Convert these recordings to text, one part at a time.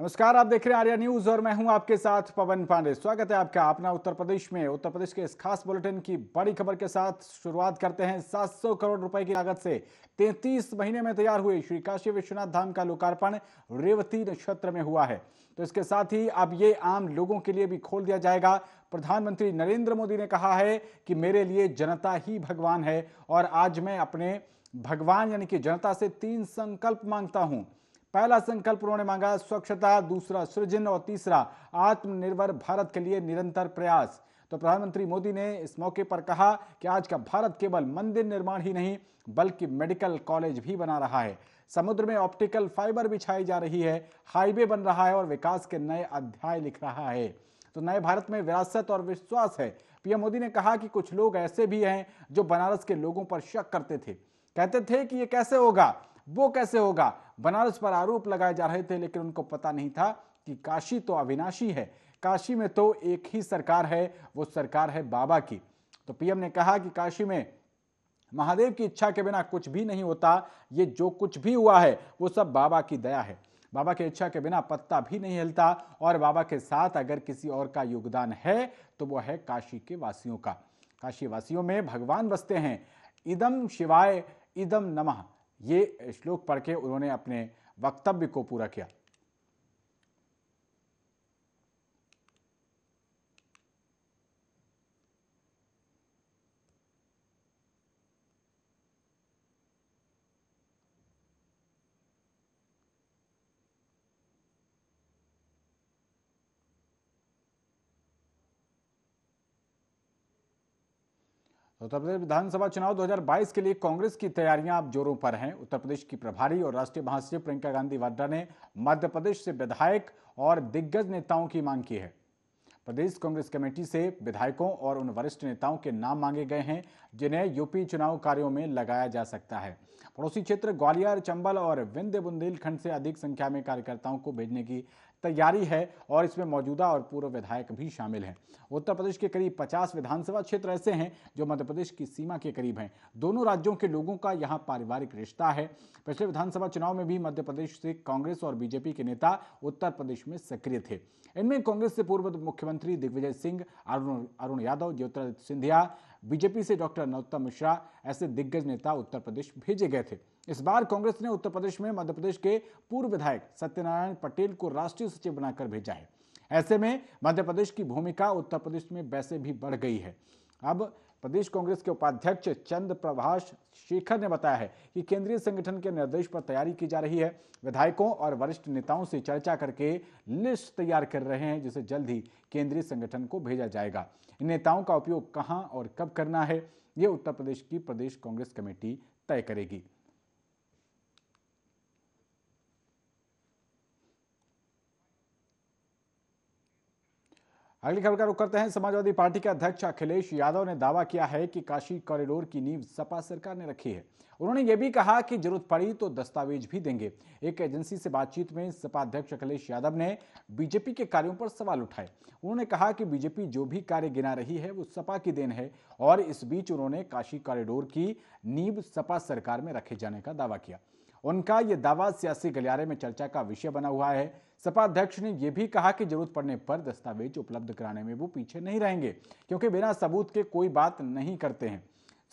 नमस्कार आप देख रहे हैं आर्या न्यूज और मैं हूं आपके साथ पवन पांडे स्वागत है आपका अपना उत्तर प्रदेश में उत्तर प्रदेश के इस खास बुलेटिन की बड़ी खबर के साथ शुरुआत करते हैं 700 करोड़ रुपए की लागत से 33 महीने में तैयार हुए श्री काशी विश्वनाथ धाम का लोकार्पण रेवती नक्षत्र में हुआ है तो इसके साथ ही अब ये आम लोगों के लिए भी खोल दिया जाएगा प्रधानमंत्री नरेंद्र मोदी ने कहा है कि मेरे लिए जनता ही भगवान है और आज मैं अपने भगवान यानी कि जनता से तीन संकल्प मांगता हूँ पहला संकल्प उन्होंने मांगा स्वच्छता दूसरा सृजन और तीसरा आत्मनिर्भर भारत के लिए निरंतर प्रयास तो प्रधानमंत्री मोदी ने इस मौके पर कहा कि आज का भारत केवल मंदिर निर्माण ही नहीं बल्कि मेडिकल कॉलेज भी बना रहा है समुद्र में ऑप्टिकल फाइबर बिछाई जा रही है हाईवे बन रहा है और विकास के नए अध्याय लिख रहा है तो नए भारत में विरासत और विश्वास है पीएम मोदी ने कहा कि कुछ लोग ऐसे भी हैं जो बनारस के लोगों पर शक करते थे कहते थे कि ये कैसे होगा वो कैसे होगा बनारस पर आरोप लगाए जा रहे थे लेकिन उनको पता नहीं था कि काशी तो अविनाशी है काशी में तो एक ही सरकार है वो सरकार है बाबा की तो पीएम ने कहा कि काशी में महादेव की इच्छा के बिना कुछ भी नहीं होता ये जो कुछ भी हुआ है वो सब बाबा की दया है बाबा की इच्छा के बिना पत्ता भी नहीं हिलता और बाबा के साथ अगर किसी और का योगदान है तो वो है काशी के वासियों का काशी वासियों में भगवान बसते हैं इदम शिवाय इदम नमः ये श्लोक पढ़ के उन्होंने अपने वक्तव्य को पूरा किया उत्तर प्रदेश विधानसभा चुनाव 2022 के लिए कांग्रेस की तैयारियां अब जोरों पर हैं उत्तर प्रदेश की प्रभारी और राष्ट्रीय महासचिव प्रियंका गांधी वाड्रा ने मध्य प्रदेश से विधायक और दिग्गज नेताओं की मांग की है प्रदेश कांग्रेस कमेटी से विधायकों और उन वरिष्ठ नेताओं के नाम मांगे गए हैं जिन्हें यूपी चुनाव कार्यों में लगाया जा सकता है पड़ोसी क्षेत्र ग्वालियर चंबल और विंध्य बुंदेलखंड से अधिक संख्या में कार्यकर्ताओं को भेजने की तैयारी है और इसमें मौजूदा और पूर्व विधायक भी शामिल हैं उत्तर प्रदेश के करीब 50 विधानसभा क्षेत्र ऐसे हैं जो मध्य प्रदेश की सीमा के करीब हैं दोनों राज्यों के लोगों का यहाँ पारिवारिक रिश्ता है पिछले विधानसभा चुनाव में भी मध्य प्रदेश से कांग्रेस और बीजेपी के नेता उत्तर प्रदेश में सक्रिय थे इनमें कांग्रेस से पूर्व मुख्यमंत्री दिग्विजय सिंह अरुण यादव ज्योतिरादित्य सिंधिया बीजेपी से डॉक्टर नरोत्तम मिश्रा ऐसे दिग्गज नेता उत्तर प्रदेश भेजे गए थे इस बार कांग्रेस ने उत्तर प्रदेश में मध्य प्रदेश के पूर्व विधायक सत्यनारायण पटेल को राष्ट्रीय सचिव बनाकर भेजा है ऐसे में मध्य प्रदेश की भूमिका उत्तर प्रदेश में वैसे भी बढ़ गई है अब प्रदेश कांग्रेस के उपाध्यक्ष चंद प्रभाष शेखर ने बताया है कि केंद्रीय संगठन के निर्देश पर तैयारी की जा रही है विधायकों और वरिष्ठ नेताओं से चर्चा करके लिस्ट तैयार कर रहे हैं जिसे जल्द ही केंद्रीय संगठन को भेजा जाएगा इन नेताओं का उपयोग कहाँ और कब करना है ये उत्तर प्रदेश की प्रदेश कांग्रेस कमेटी तय करेगी अगली खबर का रुख करते हैं समाजवादी पार्टी के अध्यक्ष अखिलेश यादव ने दावा किया है कि काशी कॉरिडोर की नींव सपा सरकार ने रखी है उन्होंने ये भी कहा कि जरूरत पड़ी तो दस्तावेज भी देंगे एक एजेंसी से बातचीत में सपा अध्यक्ष अखिलेश यादव ने बीजेपी के कार्यों पर सवाल उठाए उन्होंने कहा कि बीजेपी जो भी कार्य गिना रही है वो सपा की देन है और इस बीच उन्होंने काशी कॉरिडोर की नींव सपा सरकार में रखे जाने का दावा किया उनका यह दावा सियासी गलियारे में चर्चा का विषय बना हुआ है सपा अध्यक्ष ने यह भी कहा कि जरूरत पड़ने पर दस्तावेज उपलब्ध कराने में वो पीछे नहीं रहेंगे क्योंकि बिना सबूत के कोई बात नहीं करते हैं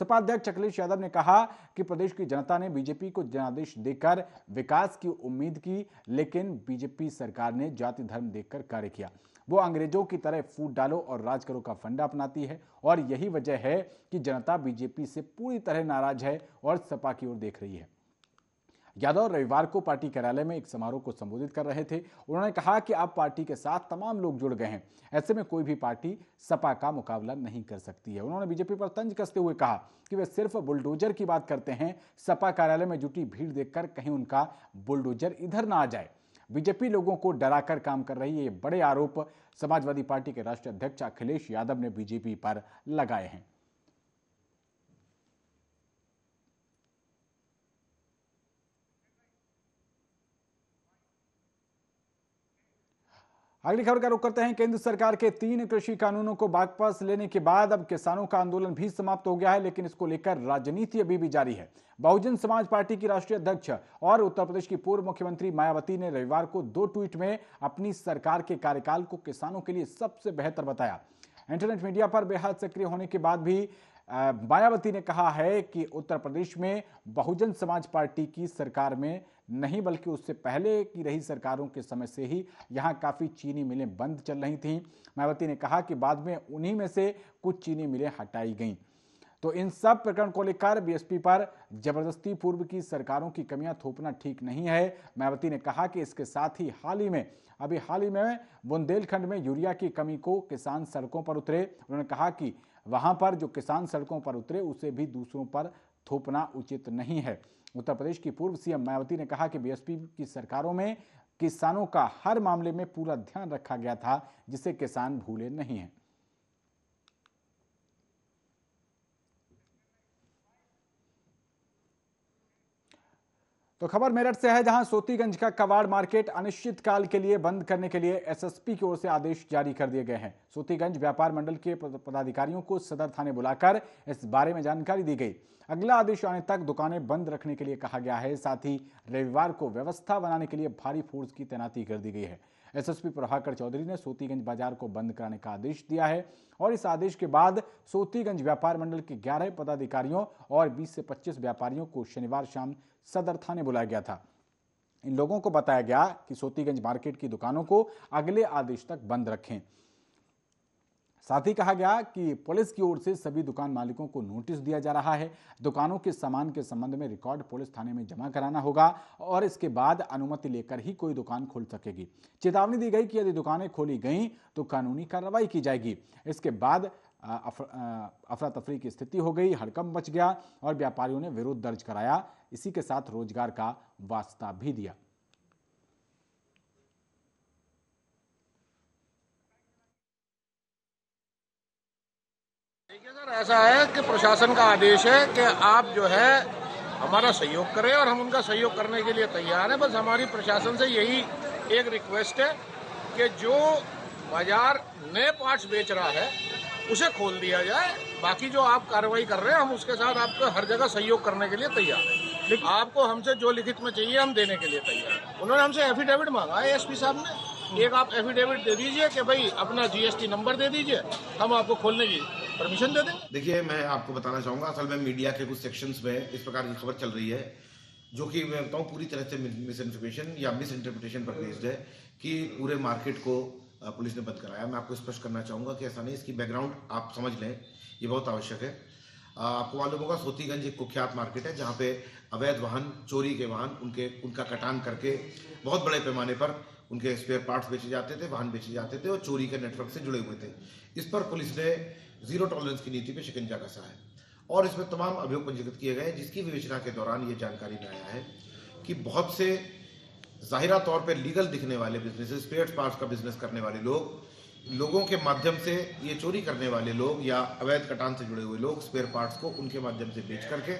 सपा अध्यक्ष अखिलेश यादव ने कहा कि प्रदेश की जनता ने बीजेपी को जनादेश देकर विकास की उम्मीद की लेकिन बीजेपी सरकार ने जाति धर्म देखकर कार्य किया वो अंग्रेजों की तरह फूट डालो और राज करो का फंडा अपनाती है और यही वजह है कि जनता बीजेपी से पूरी तरह नाराज है और सपा की ओर देख रही है यादव रविवार को पार्टी कार्यालय में एक समारोह को संबोधित कर रहे थे उन्होंने कहा कि अब पार्टी के साथ तमाम लोग जुड़ गए हैं ऐसे में कोई भी पार्टी सपा का मुकाबला नहीं कर सकती है उन्होंने बीजेपी पर तंज कसते हुए कहा कि वे सिर्फ बुलडोजर की बात करते हैं सपा कार्यालय में जुटी भीड़ देखकर कहीं उनका बुलडोजर इधर ना आ जाए बीजेपी लोगों को डराकर काम कर रही है ये बड़े आरोप समाजवादी पार्टी के राष्ट्रीय अध्यक्ष अखिलेश यादव ने बीजेपी पर लगाए हैं अगली खबर का रुख करते हैं केंद्र सरकार के तीन कृषि कानूनों को वापस लेने के बाद अब किसानों का आंदोलन भी समाप्त हो गया है लेकिन इसको लेकर राजनीति अभी भी जारी है बहुजन समाज पार्टी की राष्ट्रीय अध्यक्ष और उत्तर प्रदेश की पूर्व मुख्यमंत्री मायावती ने रविवार को दो ट्वीट में अपनी सरकार के कार्यकाल को किसानों के लिए सबसे बेहतर बताया इंटरनेट मीडिया पर बेहद सक्रिय होने के बाद भी मायावती ने कहा है कि उत्तर प्रदेश में बहुजन समाज पार्टी की सरकार में नहीं बल्कि उससे पहले की रही सरकारों के समय से ही यहाँ काफ़ी चीनी मिलें बंद चल रही थीं मायावती ने कहा कि बाद में उन्हीं में से कुछ चीनी मिलें हटाई गईं तो इन सब प्रकरण को लेकर बीएसपी पर जबरदस्ती पूर्व की सरकारों की कमियां थोपना ठीक नहीं है मायावती ने कहा कि इसके साथ ही हाल ही में अभी हाल ही में बुंदेलखंड में यूरिया की कमी को किसान सड़कों पर उतरे उन्होंने कहा कि वहाँ पर जो किसान सड़कों पर उतरे उसे भी दूसरों पर थोपना उचित नहीं है उत्तर प्रदेश की पूर्व सीएम मायावती ने कहा कि बीएसपी की सरकारों में किसानों का हर मामले में पूरा ध्यान रखा गया था जिसे किसान भूले नहीं हैं तो खबर मेरठ से है जहां सोतीगंज का कवाड़ मार्केट अनिश्चितकाल के लिए बंद करने के लिए एसएसपी की ओर से आदेश जारी कर दिए गए हैं सोतीगंज व्यापार मंडल के पदाधिकारियों को सदर थाने बुलाकर इस बारे में जानकारी दी गई अगला आदेश आने तक दुकानें बंद रखने के लिए कहा गया है साथ ही रविवार को व्यवस्था बनाने के लिए भारी फोर्स की तैनाती कर दी गई है एसएसपी प्रभाकर चौधरी ने सोतीगंज बाजार को बंद कराने का आदेश दिया है और इस आदेश के बाद सोतीगंज व्यापार मंडल के 11 पदाधिकारियों और 20 से 25 व्यापारियों को शनिवार शाम सदर थाने बुलाया गया था इन लोगों को बताया गया कि सोतीगंज मार्केट की दुकानों को अगले आदेश तक बंद रखें साथ ही कहा गया कि पुलिस की ओर से सभी दुकान मालिकों को नोटिस दिया जा रहा है दुकानों के सामान के संबंध में रिकॉर्ड पुलिस थाने में जमा कराना होगा और इसके बाद अनुमति लेकर ही कोई दुकान खोल सकेगी चेतावनी दी गई कि यदि दुकानें खोली गईं तो कानूनी कार्रवाई की जाएगी इसके बाद अफरा तफरी की स्थिति हो गई हड़कम बच गया और व्यापारियों ने विरोध दर्ज कराया इसी के साथ रोजगार का वास्ता भी दिया सर ऐसा है कि प्रशासन का आदेश है कि आप जो है हमारा सहयोग करें और हम उनका सहयोग करने के लिए तैयार हैं बस हमारी प्रशासन से यही एक रिक्वेस्ट है कि जो बाजार नए पार्ट्स बेच रहा है उसे खोल दिया जाए बाकी जो आप कार्रवाई कर रहे हैं हम उसके साथ आपको हर जगह सहयोग करने के लिए तैयार हैं आपको हमसे जो लिखित में चाहिए हम देने के लिए तैयार हैं उन्होंने हमसे एफिडेविट मांगा है एसपी साहब ने एक आप एफिडेविट दे दीजिए कि भाई अपना जीएसटी नंबर दे दीजिए हम आपको खोलने की परमिशन दे देंगे देखिए मैं आपको बताना चाहूँगा असल में मीडिया के कुछ सेक्शंस में इस प्रकार की खबर चल रही है जो कि मैं बताऊँ पूरी तरह से मिस इन्फॉर्मेशन या मिस इंटरप्रिटेशन पर बेस्ड है कि पूरे मार्केट को पुलिस ने बंद कराया मैं आपको स्पष्ट करना चाहूँगा कि ऐसा नहीं इसकी बैकग्राउंड आप समझ लें ये बहुत आवश्यक है आपको मालूम होगा सोतीगंज एक कुख्यात मार्केट है जहाँ पे अवैध वाहन चोरी के वाहन उनके उनका कटान करके बहुत बड़े पैमाने पर उनके स्पेयर पार्ट्स बेचे जाते थे वाहन बेचे जाते थे और चोरी के नेटवर्क से जुड़े हुए थे इस पर पुलिस ने जीरो टॉलरेंस की नीति पर शिकंजा कसा है और इसमें तमाम अभियोग पंजीकृत किए गए हैं जिसकी विवेचना के दौरान ये जानकारी में आया है कि बहुत से जाहिरा तौर पर लीगल दिखने वाले बिजनेस स्पेयर पार्ट का बिजनेस करने वाले लोग लोगों के माध्यम से ये चोरी करने वाले लोग या अवैध कटान से जुड़े हुए लोग स्पेयर पार्ट्स को उनके माध्यम से बेच करके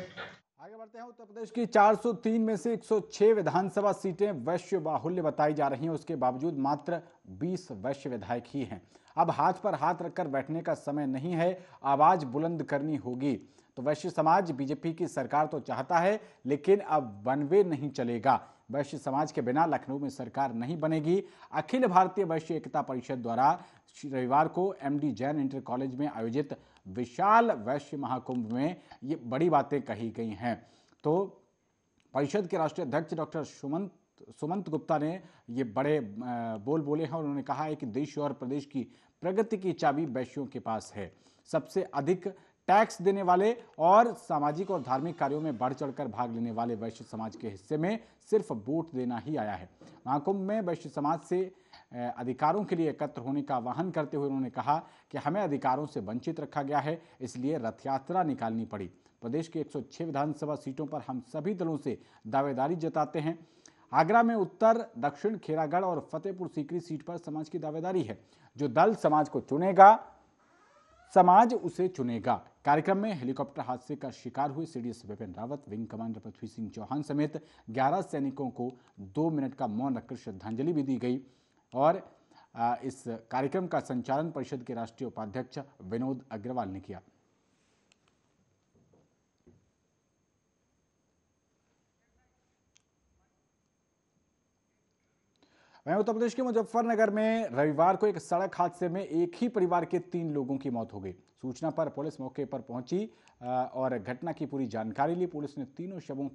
करते हैं उत्तर प्रदेश की 403 में से 106 विधानसभा सीटें वैश्य बाहुल्य बताई जा रही हैं उसके बावजूद मात्र 20 वैश्य विधायक ही हैं अब हाथ पर हाथ रखकर बैठने का समय नहीं है आवाज बुलंद करनी होगी तो वैश्य समाज बीजेपी की सरकार तो चाहता है लेकिन अब वन वे नहीं चलेगा वैश्य समाज के बिना लखनऊ में सरकार नहीं बनेगी अखिल भारतीय वैश्य एकता परिषद द्वारा रविवार को एमडी जैन इंटर कॉलेज में आयोजित विशाल वैश्य महाकुंभ में ये बड़ी बातें कही गई हैं तो परिषद के राष्ट्रीय अध्यक्ष डॉक्टर सुमंत सुमंत गुप्ता ने ये बड़े बोल बोले हैं और उन्होंने कहा है कि देश और प्रदेश की प्रगति की चाबी वैश्यों के पास है सबसे अधिक टैक्स देने वाले और सामाजिक और धार्मिक कार्यों में बढ़ चढ़कर भाग लेने वाले वैश्य समाज के हिस्से में सिर्फ वोट देना ही आया है महाकुंभ में वैश्य समाज से अधिकारों के लिए एकत्र होने का आह्वान करते हुए उन्होंने कहा कि हमें अधिकारों से वंचित रखा गया है इसलिए रथ यात्रा निकालनी पड़ी प्रदेश की 106 विधानसभा सीटों पर हम सभी दलों से दावेदारी जताते हैं आगरा में उत्तर दक्षिण खेरागढ़ और फतेहपुर सीकरी सीट पर समाज की दावेदारी है जो दल समाज को चुनेगा समाज उसे चुनेगा कार्यक्रम में हेलीकॉप्टर हादसे का शिकार हुए CDS Bipin Rawat wing commander Prithvi Singh Chauhan समेत 11 सैनिकों को दो मिनट का मौन रखकर श्रद्धांजलि भी दी गई और इस कार्यक्रम का संचालन परिषद के राष्ट्रीय उपाध्यक्ष विनोद अग्रवाल ने किया वहीं उत्तर प्रदेश के मुजफ्फरनगर में रविवार को एक सड़क हादसे में एक ही परिवार के तीन लोगों की मौत हो गई सूचना पर पुलिस मौके पर पहुंची और घटना की पूरी जानकारी ली पुलिस ने तीनों शवों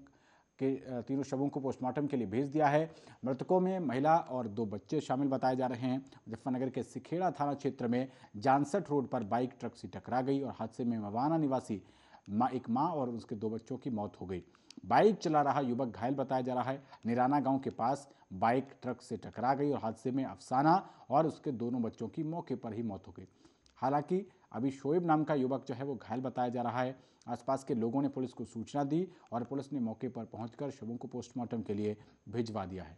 के तीनों शवों को पोस्टमार्टम के लिए भेज दिया है मृतकों में महिला और दो बच्चे शामिल बताए जा रहे हैं मुजफ्फरनगर के सिखेड़ा थाना क्षेत्र में जानसठ रोड पर बाइक ट्रक से टकरा गई और हादसे में मवाना निवासी माँ एक माँ और उसके दो बच्चों की मौत हो गई बाइक चला रहा युवक घायल बताया जा रहा है निराना गांव के पास बाइक ट्रक से टकरा गई और हादसे में अफसाना और उसके दोनों बच्चों की मौके पर ही मौत हो गई हालांकि अभी शोएब नाम का युवक जो है वो घायल बताया जा रहा है आसपास के लोगों ने पुलिस को सूचना दी और पुलिस ने मौके पर पहुंचकर शवों को पोस्टमार्टम के लिए भिजवा दिया है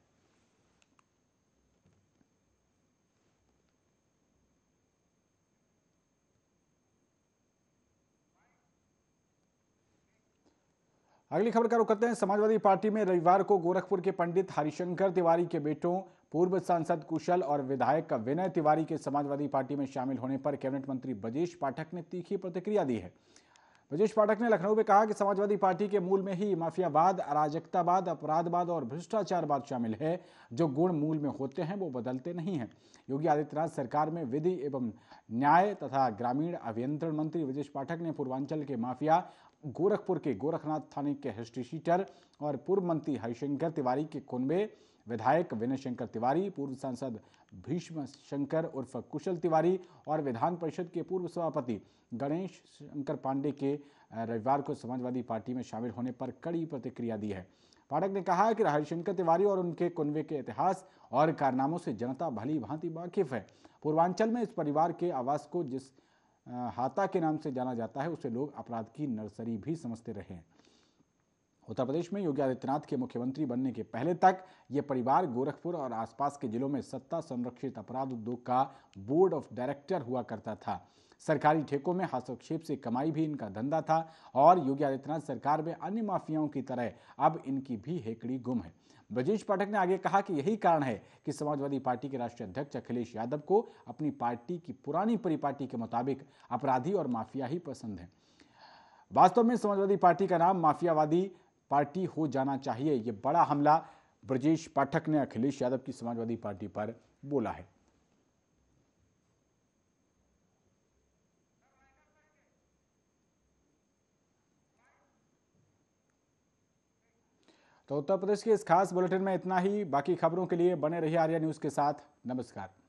अगली खबर का रुख करते हैं समाजवादी पार्टी में रविवार को गोरखपुर के पंडित हरिशंकर तिवारी के बेटों पूर्व सांसद कुशल और विधायक विनय तिवारी के समाजवादी पार्टी में शामिल होने पर कैबिनेट मंत्री ब्रजेश पाठक ने तीखी प्रतिक्रिया दी है ब्रजेश पाठक ने लखनऊ में कहा कि समाजवादी पार्टी के मूल में ही माफियावाद अराजकतावाद अपराधवाद और भ्रष्टाचारवाद शामिल है जो गुण मूल में होते हैं वो बदलते नहीं हैं योगी आदित्यनाथ सरकार में विधि एवं न्याय तथा ग्रामीण अभियंत्रण मंत्री ब्रजेश पाठक ने पूर्वांचल के माफिया गोरखपुर के गोरखनाथ थाने के हिस्ट्री शीटर और पूर्व मंत्री हरिशंकर तिवारी के कुनबे विधायक विनय शंकर तिवारी पूर्व सांसद भीष्म शंकर उर्फ कुशल तिवारी और विधान परिषद के पूर्व सभापति गणेश शंकर पांडे के रविवार को समाजवादी पार्टी में शामिल होने पर कड़ी प्रतिक्रिया दी है पाठक ने कहा कि हरिशंकर तिवारी और उनके कुनवे के इतिहास और कारनामों से जनता भली भांति वाकिफ है पूर्वांचल में इस परिवार के आवास को जिस हाता के नाम से जाना जाता है उसे लोग अपराध की नर्सरी भी समझते रहे हैं उत्तर प्रदेश में योगी आदित्यनाथ के मुख्यमंत्री बनने के पहले तक ये परिवार गोरखपुर और आसपास के जिलों में सत्ता संरक्षित अपराध उद्योग का बोर्ड ऑफ डायरेक्टर हुआ करता था सरकारी ठेकों में हस्तक्षेप से कमाई भी इनका धंधा था और योगी आदित्यनाथ सरकार में अन्य माफियाओं की तरह अब इनकी भी हेकड़ी गुम है ब्रजेश पाठक ने आगे कहा कि यही कारण है कि समाजवादी पार्टी के राष्ट्रीय अध्यक्ष अखिलेश यादव को अपनी पार्टी की पुरानी परिपाटी के मुताबिक अपराधी और माफिया ही पसंद है वास्तव में समाजवादी पार्टी का नाम माफियावादी पार्टी हो जाना चाहिए ये बड़ा हमला ब्रजेश पाठक ने अखिलेश यादव की समाजवादी पार्टी पर बोला है तो उत्तर प्रदेश के इस खास बुलेटिन में इतना ही बाकी खबरों के लिए बने रहिए आर्या न्यूज़ के साथ नमस्कार